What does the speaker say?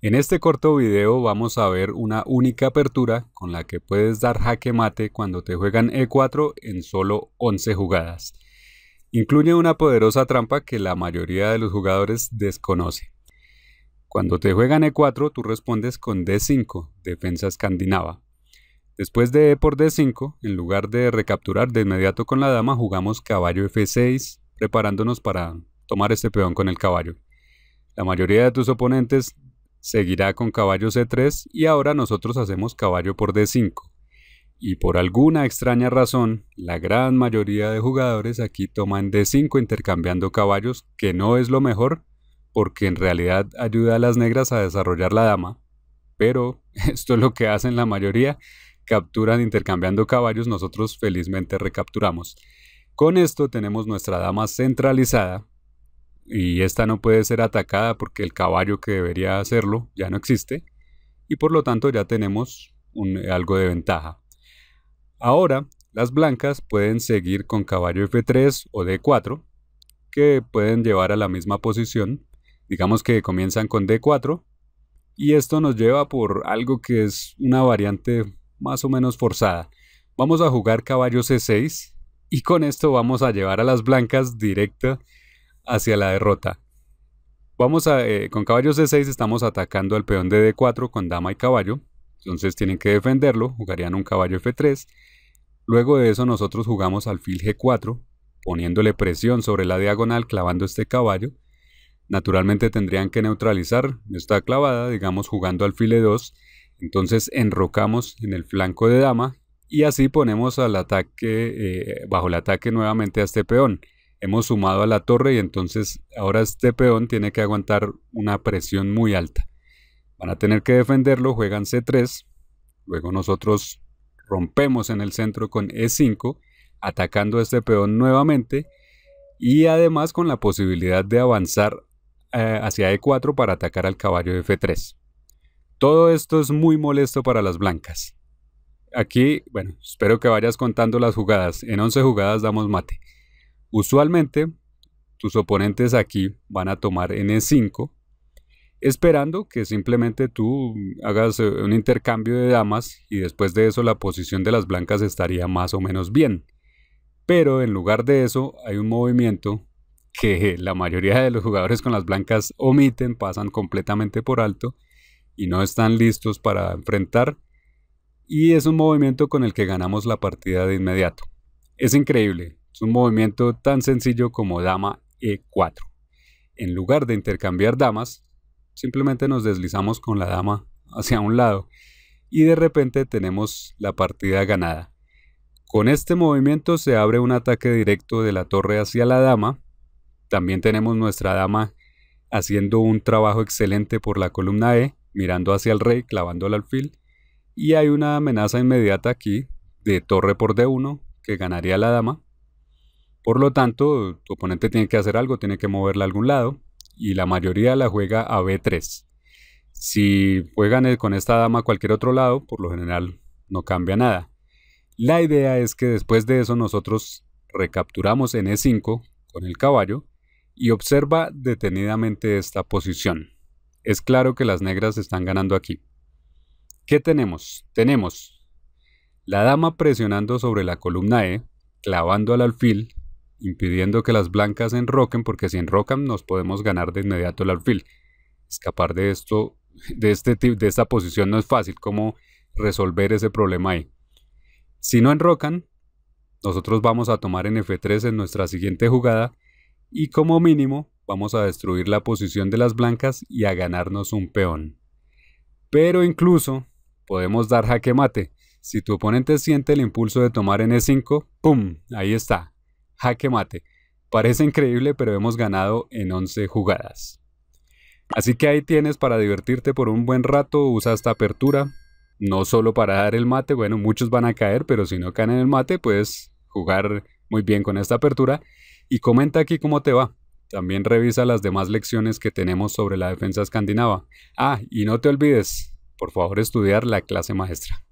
En este corto video vamos a ver una única apertura con la que puedes dar jaque mate cuando te juegan E4 en solo 11 jugadas. Incluye una poderosa trampa que la mayoría de los jugadores desconoce. Cuando te juegan E4 tú respondes con D5, defensa escandinava. Después de E por D5, en lugar de recapturar de inmediato con la dama, jugamos caballo F6, preparándonos para tomar este peón con el caballo. La mayoría de tus oponentes seguirá con caballo C3 y ahora nosotros hacemos caballo por D5. Y por alguna extraña razón, la gran mayoría de jugadores aquí toman D5 intercambiando caballos, que no es lo mejor, porque en realidad ayuda a las negras a desarrollar la dama. Pero esto es lo que hacen la mayoría, capturan intercambiando caballos, nosotros felizmente recapturamos. Con esto tenemos nuestra dama centralizada, y esta no puede ser atacada porque el caballo que debería hacerlo ya no existe y por lo tanto ya tenemos eh, algo de ventaja. Ahora las blancas pueden seguir con caballo F3 o D4 que pueden llevar a la misma posición, digamos que comienzan con D4 y esto nos lleva por algo que es una variante más o menos forzada. Vamos a jugar caballo C6 y con esto vamos a llevar a las blancas directa hacia la derrota. Vamos a, eh, con caballo C6 estamos atacando al peón de D4 con dama y caballo, entonces tienen que defenderlo, jugarían un caballo F3. Luego de eso nosotros jugamos alfil G4, poniéndole presión sobre la diagonal clavando este caballo. Naturalmente tendrían que neutralizar esta clavada, digamos jugando alfil E2, entonces enrocamos en el flanco de dama y así ponemos al ataque, eh, bajo el ataque nuevamente a este peón hemos sumado a la torre y entonces ahora este peón tiene que aguantar una presión muy alta. Van a tener que defenderlo, juegan C3, luego nosotros rompemos en el centro con E5, atacando a este peón nuevamente y además con la posibilidad de avanzar eh, hacia E4 para atacar al caballo F3. Todo esto es muy molesto para las blancas. Aquí, bueno, espero que vayas contando las jugadas. En 11 jugadas damos mate. Usualmente, tus oponentes aquí van a tomar en 5 esperando que simplemente tú hagas eh, un intercambio de damas y después de eso la posición de las blancas estaría más o menos bien. Pero en lugar de eso hay un movimiento que la mayoría de los jugadores con las blancas omiten, pasan completamente por alto y no están listos para enfrentar. Y es un movimiento con el que ganamos la partida de inmediato. Es increíble, es un movimiento tan sencillo como dama e4. En lugar de intercambiar damas, simplemente nos deslizamos con la dama hacia un lado y de repente tenemos la partida ganada. Con este movimiento se abre un ataque directo de la torre hacia la dama. También tenemos nuestra dama haciendo un trabajo excelente por la columna E, mirando hacia el rey, clavando el alfil. Y hay una amenaza inmediata aquí de torre por D1 que ganaría la dama. Por lo tanto, tu oponente tiene que hacer algo, tiene que moverla a algún lado y la mayoría la juega a B3. Si juegan eh, con esta dama a cualquier otro lado, por lo general no cambia nada. La idea es que después de eso nosotros recapturamos en E5 con el caballo y observa detenidamente esta posición. Es claro que las negras están ganando aquí. ¿Qué tenemos? Tenemos la dama presionando sobre la columna E, clavando al alfil impidiendo que las blancas enroquen, porque si enrocan nos podemos ganar de inmediato el alfil. Escapar de esto, de, este, de esta posición no es fácil, ¿cómo resolver ese problema ahí? Si no enrocan, nosotros vamos a tomar en F3 en nuestra siguiente jugada y como mínimo vamos a destruir la posición de las blancas y a ganarnos un peón. Pero incluso podemos dar jaque mate. Si tu oponente siente el impulso de tomar en E5, ¡pum! Ahí está, jaque mate. Parece increíble, pero hemos ganado en 11 jugadas. Así que ahí tienes para divertirte por un buen rato, usa esta apertura, no solo para dar el mate, bueno, muchos van a caer, pero si no caen en el mate, puedes jugar muy bien con esta apertura y comenta aquí cómo te va. También revisa las demás lecciones que tenemos sobre la defensa escandinava. Ah, y no te olvides, por favor, estudiar la clase maestra.